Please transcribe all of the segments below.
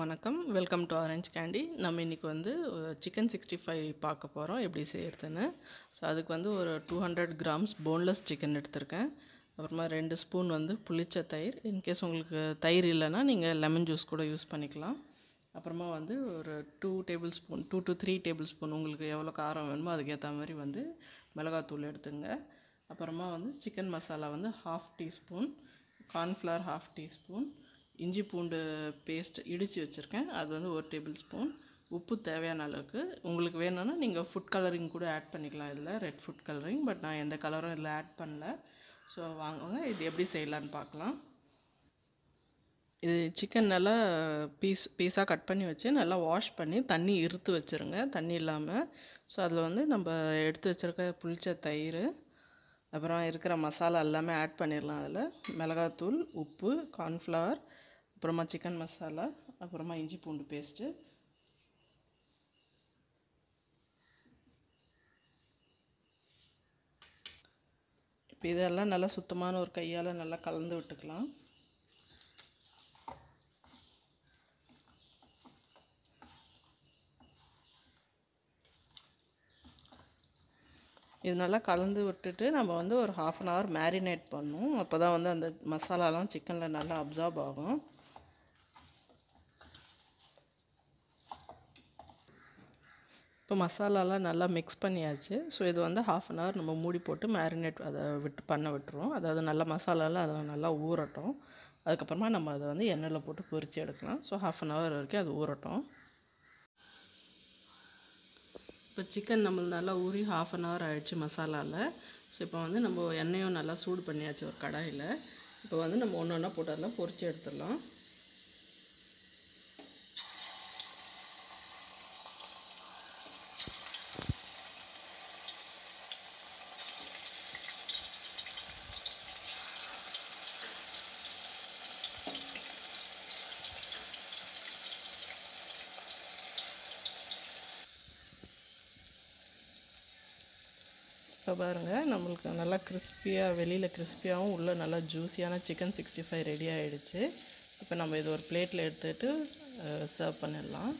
வணக்கம் welcome to orange candy நம்ம இன்றைக்கி வந்து சிக்கன் சிக்ஸ்டி ஃபைவ் பார்க்க போகிறோம் எப்படி செய்கிறதுன்னு ஸோ அதுக்கு வந்து ஒரு two hundred grams boneless chicken எடுத்திருக்கேன் அப்புறமா ரெண்டு ஸ்பூன் வந்து புளிச்ச தயிர் இன்கேஸ் உங்களுக்கு தயிர் இல்லைன்னா நீங்கள் லெமன் ஜூஸ் கூட யூஸ் பண்ணிக்கலாம் அப்புறமா வந்து ஒரு two tablespoon two to three tablespoon உங்களுக்கு எவ்வளோ காரம் வேணுமோ அதுக்கேற்ற மாதிரி வந்து மிளகாத்தூள் எடுத்துங்க அப்புறமா வந்து சிக்கன் மசாலா வந்து half teaspoon cornflour half teaspoon இஞ்சி பூண்டு பேஸ்ட் இடித்து வச்சுருக்கேன் அது வந்து ஒரு டேபிள் ஸ்பூன் உப்பு தேவையான அளவுக்கு உங்களுக்கு வேணும்னா நீங்கள் ஃபுட் கலரிங் கூட ஆட் பண்ணிக்கலாம் இதில் ரெட் ஃபுட் கலரிங் பட் நான் எந்த கலரும் இதில் ஆட் பண்ணல ஸோ வாங்குவாங்க இது எப்படி செய்யலான்னு பார்க்கலாம் இது சிக்கன் நல்லா பீஸ் பீஸாக கட் பண்ணி வச்சு நல்லா வாஷ் பண்ணி தண்ணி இருத்து வச்சுருங்க தண்ணி இல்லாமல் ஸோ அதில் வந்து நம்ம எடுத்து வச்சுருக்க புளிச்ச தயிர் அப்புறம் இருக்கிற மசாலா எல்லாமே ஆட் பண்ணிடலாம் அதில் மிளகாத்தூள் உப்பு கார்ன்ஃப்ளவர் அப்புறமா சிக்கன் மசாலா அப்புறமா இஞ்சி பூண்டு பேஸ்ட்டு இப்போ இதெல்லாம் நல்லா சுத்தமான ஒரு கையால் நல்லா கலந்து விட்டுக்கலாம் இது நல்லா கலந்து விட்டுட்டு நம்ம வந்து ஒரு ஹாஃப் அன் ஹவர் மேரினேட் பண்ணும் அப்போ தான் வந்து அந்த மசாலாலாம் சிக்கனில் நல்லா அப்சார்ப் ஆகும் இப்போ மசாலாலாம் நல்லா மிக்ஸ் பண்ணியாச்சு ஸோ இது வந்து ஹாஃப் அன் ஹவர் நம்ம மூடி போட்டு மேரினேட் அதை விட்டு பண்ண விட்டுருவோம் அதாவது நல்லா மசாலாலாம் அதை நல்லா ஊறட்டும் அதுக்கப்புறமா நம்ம அதை வந்து எண்ணெயில் போட்டு பொரித்து எடுக்கலாம் ஸோ ஹாஃப் அன் ஹவர் வரைக்கும் அது ஊறட்டும் இப்போ சிக்கன் நம்மளுக்கு நல்லா ஊறி ஹாஃப் அன் ஹவர் ஆகிடுச்சு மசாலாவில் ஸோ இப்போ வந்து நம்ம எண்ணெயும் நல்லா சூடு பண்ணியாச்சு ஒரு கடாயில் இப்போ வந்து நம்ம ஒன்று ஒன்றா போட்டு அதெல்லாம் பொரித்து எடுத்துடலாம் இப்போ பாருங்கள் நம்மளுக்கு நல்லா கிறிஸ்பியாக வெளியில் கிறிஸ்பியாகவும் உள்ளே நல்லா ஜூஸியான சிக்கன் சிக்ஸ்டி ஃபைவ் ரெடி ஆகிடுச்சு இப்போ நம்ம இது ஒரு பிளேட்டில் எடுத்துகிட்டு சர்வ் பண்ணிடலாம்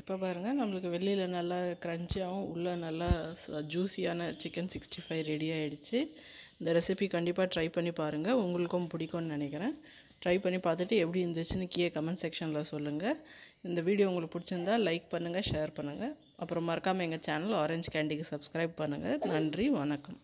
இப்போ பாருங்கள் நம்மளுக்கு வெளியில் நல்லா க்ரன்ச்சியாகவும் உள்ளே நல்லா ஜூஸியான சிக்கன் சிக்ஸ்டி ஃபைவ் ரெடி ஆகிடுச்சு இந்த ரெசிபி கண்டிப்பாக ட்ரை பண்ணி பாருங்கள் உங்களுக்கும் பிடிக்கும்னு நினைக்கிறேன் ட்ரை பண்ணி பார்த்துட்டு எப்படி இருந்துச்சுன்னு கீழே கமெண்ட் செக்ஷனில் சொல்லுங்கள் இந்த வீடியோ உங்களுக்கு பிடிச்சிருந்தா லைக் பண்ணுங்கள் ஷேர் பண்ணுங்கள் அப்புறம் மறக்காமல் எங்கள் சேனல் ஆரஞ்சு கேண்டிக்கு சப்ஸ்கிரைப் பண்ணுங்கள் நன்றி வணக்கம்